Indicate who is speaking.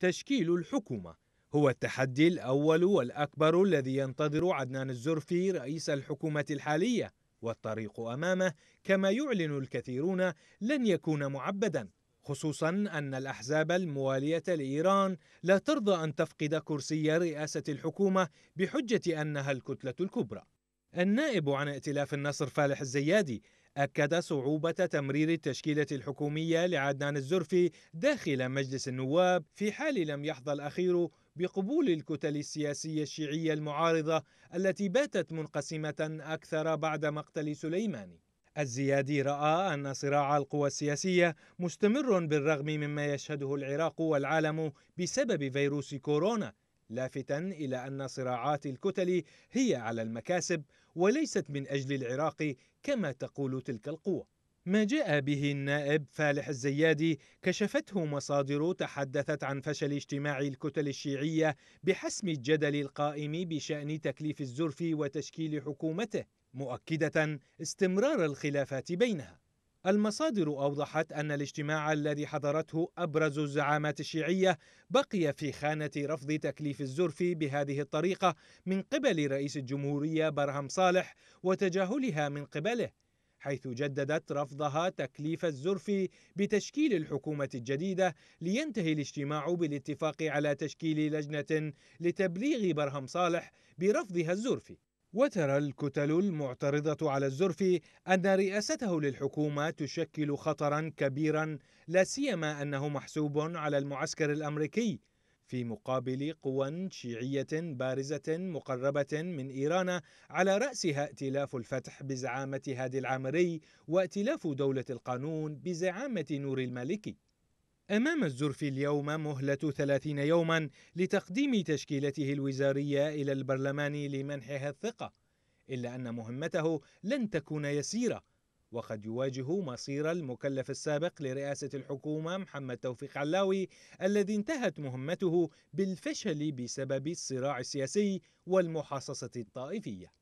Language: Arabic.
Speaker 1: تشكيل الحكومة هو التحدي الأول والأكبر الذي ينتظر عدنان الزرفي رئيس الحكومة الحالية والطريق أمامه كما يعلن الكثيرون لن يكون معبدا خصوصا أن الأحزاب الموالية لإيران لا ترضى أن تفقد كرسي رئاسة الحكومة بحجة أنها الكتلة الكبرى النائب عن ائتلاف النصر فالح الزيادي أكد صعوبة تمرير التشكيلة الحكومية لعدنان الزرفي داخل مجلس النواب في حال لم يحظى الأخير بقبول الكتل السياسية الشيعية المعارضة التي باتت منقسمة أكثر بعد مقتل سليماني الزيادي رأى أن صراع القوى السياسية مستمر بالرغم مما يشهده العراق والعالم بسبب فيروس كورونا لافتا الى ان صراعات الكتل هي على المكاسب وليست من اجل العراق كما تقول تلك القوه ما جاء به النائب فالح الزيادي كشفته مصادر تحدثت عن فشل اجتماع الكتل الشيعيه بحسم الجدل القائم بشان تكليف الزرف وتشكيل حكومته مؤكده استمرار الخلافات بينها المصادر أوضحت أن الاجتماع الذي حضرته أبرز الزعامات الشيعية بقي في خانة رفض تكليف الزرفي بهذه الطريقة من قبل رئيس الجمهورية برهم صالح وتجاهلها من قبله حيث جددت رفضها تكليف الزرفي بتشكيل الحكومة الجديدة لينتهي الاجتماع بالاتفاق على تشكيل لجنة لتبليغ برهم صالح برفضها الزرفي وترى الكتل المعترضة على الزرف أن رئاسته للحكومة تشكل خطرا كبيرا لا سيما أنه محسوب على المعسكر الأمريكي في مقابل قوى شيعية بارزة مقربة من إيران على رأسها ائتلاف الفتح بزعامة هادي العامري وائتلاف دولة القانون بزعامة نور المالكي أمام الزرف اليوم مهلة 30 يوما لتقديم تشكيلته الوزارية إلى البرلمان لمنحها الثقة إلا أن مهمته لن تكون يسيرة وقد يواجه مصير المكلف السابق لرئاسة الحكومة محمد توفيق علاوي الذي انتهت مهمته بالفشل بسبب الصراع السياسي والمحاصصة الطائفية